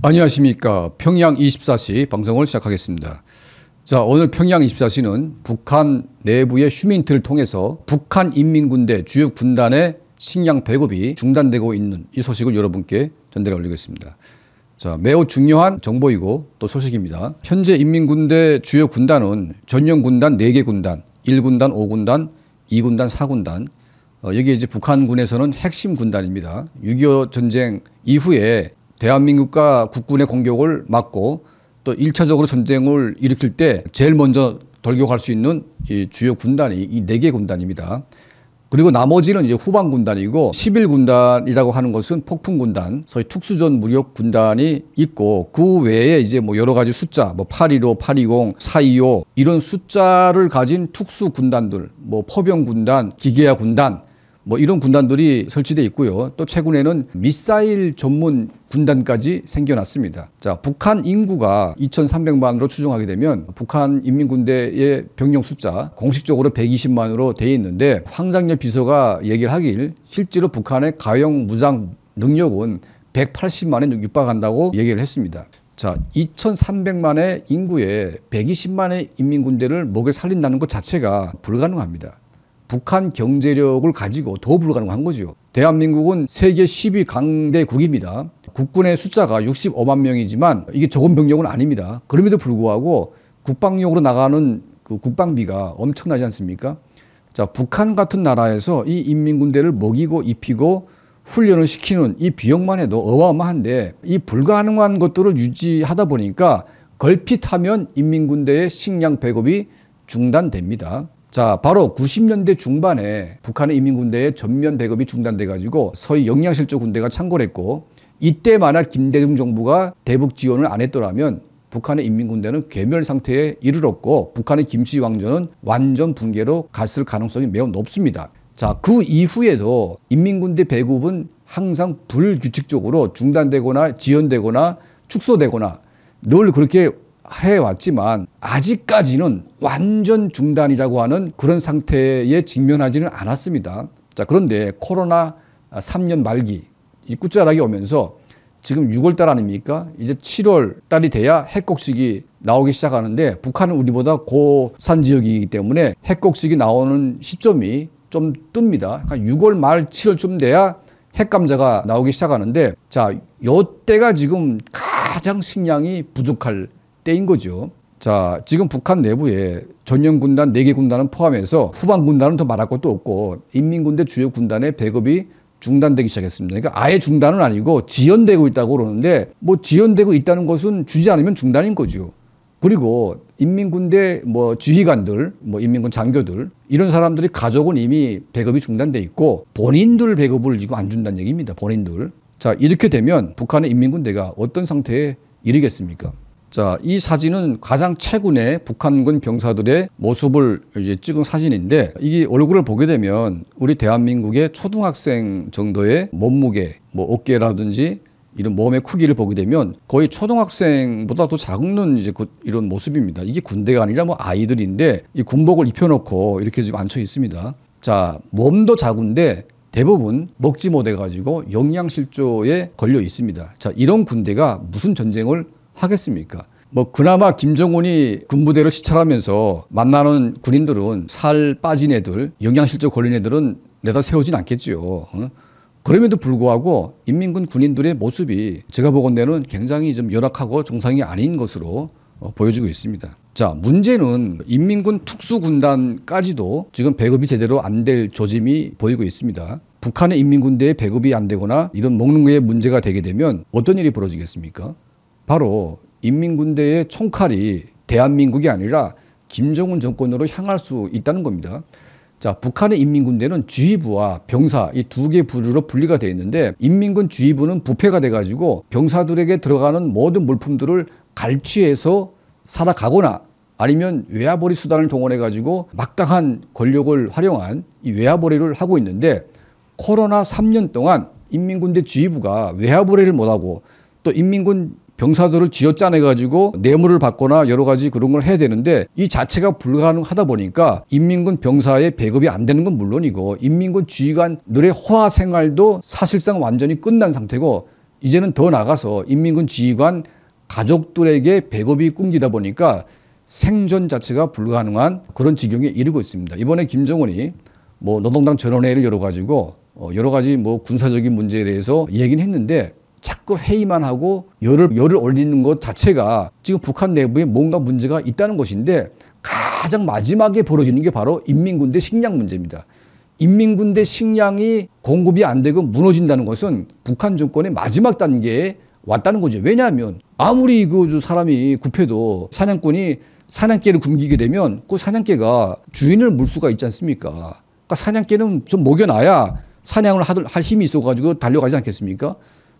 안녕하십니까. 평양 24시 방송을 시작하겠습니다. 자, 오늘 평양 24시는 북한 내부의 휴민트를 통해서 북한 인민군대 주요 군단의 식량 배급이 중단되고 있는 이 소식을 여러분께 전달해 올리겠습니다. 자, 매우 중요한 정보이고 또 소식입니다. 현재 인민군대 주요 군단은 전용 군단 4개 군단, 1군단, 5군단, 2군단, 4군단, 어, 여기 이제 북한군에서는 핵심 군단입니다. 6.25 전쟁 이후에 대한민국과 국군의 공격을 막고 또 1차적으로 전쟁을 일으킬 때 제일 먼저 돌격할 수 있는 이 주요 군단이 이 네 개 군단입니다. 그리고 나머지는 이제 후방 군단이고 11 군단이라고 하는 것은 폭풍 군단, 소위 특수전 무력 군단이 있고 그 외에 이제 뭐 여러 가지 숫자 뭐 815, 820, 425 이런 숫자를 가진 특수 군단들, 뭐 포병 군단, 기계화 군단 뭐 이런 군단들이 설치돼 있고요. 또 최근에는 미사일 전문 군단까지 생겨났습니다. 자, 북한 인구가 2,300만으로 추정하게 되면 북한 인민군대의 병력 숫자 공식적으로 120만으로 돼 있는데 황장렬 비서가 얘기를 하길 실제로 북한의 가용 무장 능력은 180만에 육박한다고 얘기를 했습니다. 자, 2,300만의 인구에 120만의 인민군대를 목에 살린다는 것 자체가 불가능합니다. 북한 경제력을 가지고 더 불가능한 거죠. 대한민국은 세계 10위 강대국입니다. 국군의 숫자가 65만 명이지만 이게 적은 병력은 아닙니다. 그럼에도 불구하고 국방용으로 나가는 그 국방비가 엄청나지 않습니까? 자, 북한 같은 나라에서 이 인민군대를 먹이고 입히고 훈련을 시키는 이 비용만 해도 어마어마한데 이 불가능한 것들을 유지하다 보니까 걸핏하면 인민군대의 식량 배급이 중단됩니다. 자, 바로 90년대 중반에 북한의 인민군대의 전면 배급이 중단돼가지고 서해 영양실조 군대가 창궐했고 이때만아 김대중 정부가 대북 지원을 안 했더라면 북한의 인민군대는 괴멸 상태에 이르렀고 북한의 김씨 왕조는 완전 붕괴로 갔을 가능성이 매우 높습니다. 자, 그 이후에도 인민군대 배급은 항상 불규칙적으로 중단되거나 지연되거나 축소되거나 늘 그렇게 해왔지만 아직까지는 완전 중단이라고 하는 그런 상태에 직면하지는 않았습니다. 자, 그런데 코로나 3년 말기 입구자락이 오면서 지금 6월달 아닙니까? 이제 7월달이 돼야 핵곡식이 나오기 시작하는데 북한은 우리보다 고산 지역이기 때문에 핵곡식이 나오는 시점이 좀 뜹니다. 6월 그러니까 말 7월쯤 돼야 핵감자가 나오기 시작하는데 자, 요때가 지금 가장 식량이 부족할 때인 거죠. 자, 지금 북한 내부에 전용 군단 4개 군단은 포함해서 후방 군단은 더 말할 것도 없고 인민군대 주요 군단의 배급이 중단되기 시작했습니다. 그러니까 아예 중단은 아니고 지연되고 있다고 그러는데 뭐 지연되고 있다는 것은 주지 않으면 중단인 거죠. 그리고 인민군대 뭐 지휘관들, 뭐 인민군 장교들 이런 사람들이 가족은 이미 배급이 중단돼 있고 본인들 배급을 지금 안 준다는 얘기입니다. 본인들. 자, 이렇게 되면 북한의 인민군대가 어떤 상태에 이르겠습니까? 자, 이 사진은 가장 최근에 북한군 병사들의 모습을 이제 찍은 사진인데 이게 얼굴을 보게 되면 우리 대한민국의 초등학생 정도의 몸무게, 뭐 어깨라든지 이런 몸의 크기를 보게 되면 거의 초등학생보다 더 작은 이제 그 이런 모습입니다. 이게 군대가 아니라 뭐 아이들인데 이 군복을 입혀놓고 이렇게 지금 앉혀 있습니다. 자, 몸도 작은데 대부분 먹지 못해가지고 영양실조에 걸려 있습니다. 자, 이런 군대가 무슨 전쟁을 하겠습니까? 뭐 그나마 김정은이 군부대를 시찰하면서 만나는 군인들은 살 빠진 애들, 영양실조 걸린 애들은 내다 세우진 않겠지요. 어? 그럼에도 불구하고 인민군 군인들의 모습이 제가 보건대는 굉장히 좀 열악하고 정상이 아닌 것으로 어, 보여지고 있습니다. 자, 문제는 인민군 특수군단까지도 지금 배급이 제대로 안 될 조짐이 보이고 있습니다. 북한의 인민군대에 배급이 안 되거나 이런 먹는 거에 문제가 되게 되면 어떤 일이 벌어지겠습니까? 바로 인민군대의 총칼이 대한민국이 아니라 김정은 정권으로 향할 수 있다는 겁니다. 자, 북한의 인민군대는 주의부와 병사 이 두 개 부류로 분리가 되어 있는데 인민군 주의부는 부패가 돼 가지고 병사들에게 들어가는 모든 물품들을 갈취해서 살아가거나 아니면 외화벌이 수단을 동원해 가지고 막강한 권력을 활용한 이 외화벌이를 하고 있는데 코로나 3년 동안 인민군대 주의부가 외화벌이를 못하고 또 인민군 병사들을 쥐어짜내 가지고 뇌물을 받거나 여러 가지 그런 걸 해야 되는데 이 자체가 불가능하다 보니까 인민군 병사의 배급이 안 되는 건 물론이고 인민군 지휘관들의 호화 생활도 사실상 완전히 끝난 상태고 이제는 더 나가서 인민군 지휘관 가족들에게 배급이 끊기다 보니까 생존 자체가 불가능한 그런 지경에 이르고 있습니다. 이번에 김정은이 뭐 노동당 전원회의를 열어가지고 어, 여러 가지 뭐 군사적인 문제에 대해서 얘기는 했는데 자꾸 회의만 하고 열을, 열을 올리는 것 자체가 지금 북한 내부에 뭔가 문제가 있다는 것인데 가장 마지막에 벌어지는 게 바로 인민군대 식량 문제입니다. 인민군대 식량이 공급이 안 되고 무너진다는 것은 북한 정권의 마지막 단계에 왔다는 거죠. 왜냐하면 아무리 그 사람이 굽혀도 사냥꾼이 사냥개를 굶기게 되면 그 사냥개가 주인을 물 수가 있지 않습니까? 그러니까 사냥개는 좀 먹여놔야 사냥을 하들, 할 힘이 있어가지고 달려가지 않겠습니까?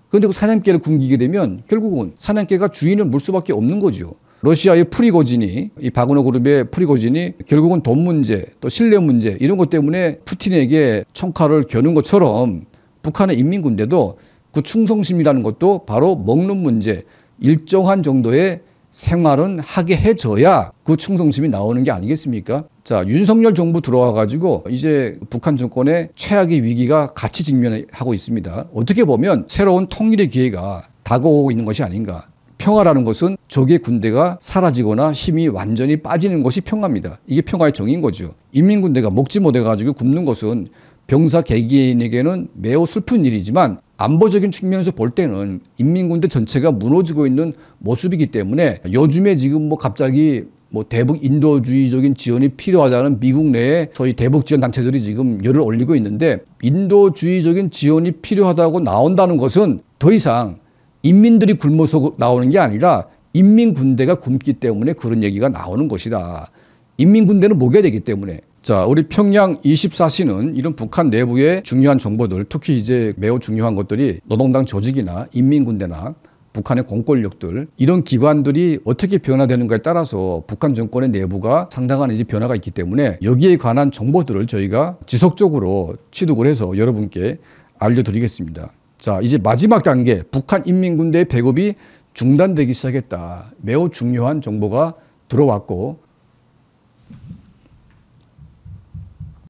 그런데 그 사냥개를 굶기게 되면 결국은 사냥개가 주인을 물 수밖에 없는 거죠. 러시아의 프리고진이 이 바그너 그룹의 프리고진이 결국은 돈 문제 또 신뢰 문제 이런 것 때문에 푸틴에게 청카를 겨눈 것처럼 북한의 인민군대도 그 충성심이라는 것도 바로 먹는 문제 일정한 정도의 생활은 하게 해줘야 그 충성심이 나오는 게 아니겠습니까? 자, 윤석열 정부 들어와가지고 이제 북한 정권의 최악의 위기가 같이 직면하고 있습니다. 어떻게 보면 새로운 통일의 기회가 다가오고 있는 것이 아닌가. 평화라는 것은 적의 군대가 사라지거나 힘이 완전히 빠지는 것이 평화입니다. 이게 평화의 정의인 거죠. 인민군대가 먹지 못해가지고 굶는 것은 병사 개개인에게는 매우 슬픈 일이지만 안보적인 측면에서 볼 때는 인민군대 전체가 무너지고 있는 모습이기 때문에 요즘에 지금 뭐 갑자기 뭐 대북 인도주의적인 지원이 필요하다는 미국 내에 저희 대북 지원 단체들이 지금 열을 올리고 있는데 인도주의적인 지원이 필요하다고 나온다는 것은 더 이상 인민들이 굶어서 나오는 게 아니라 인민군대가 굶기 때문에 그런 얘기가 나오는 것이다. 인민군대는 목에 되기 때문에 자, 우리 평양 24시는 이런 북한 내부의 중요한 정보들, 특히 이제 매우 중요한 것들이 노동당 조직이나 인민군대나 북한의 공권력들 이런 기관들이 어떻게 변화되는가에 따라서 북한 정권의 내부가 상당한 이제 변화가 있기 때문에 여기에 관한 정보들을 저희가 지속적으로 취득을 해서 여러분께 알려드리겠습니다. 자 이제 마지막 단계 북한 인민군대의 배급이 중단되기 시작했다. 매우 중요한 정보가 들어왔고